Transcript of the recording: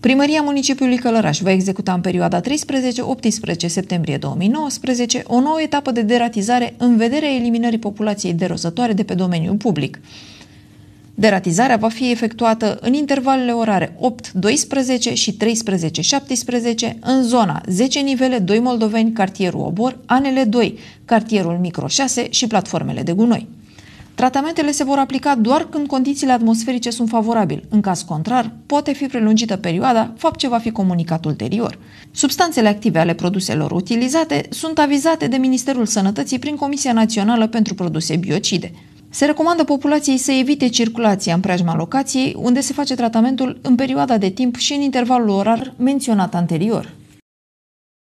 Primăria Municipiului Călăraș va executa în perioada 13-18 septembrie 2019 o nouă etapă de deratizare în vederea eliminării populației derozătoare de pe domeniul public. Deratizarea va fi efectuată în intervalele orare 8-12 și 13-17 în zona 10 nivele 2 moldoveni, cartierul Obor, Anele 2, cartierul Micro 6 și platformele de gunoi. Tratamentele se vor aplica doar când condițiile atmosferice sunt favorabile. În caz contrar, poate fi prelungită perioada, fapt ce va fi comunicat ulterior. Substanțele active ale produselor utilizate sunt avizate de Ministerul Sănătății prin Comisia Națională pentru Produse Biocide. Se recomandă populației să evite circulația în preajma locației unde se face tratamentul în perioada de timp și în intervalul orar menționat anterior.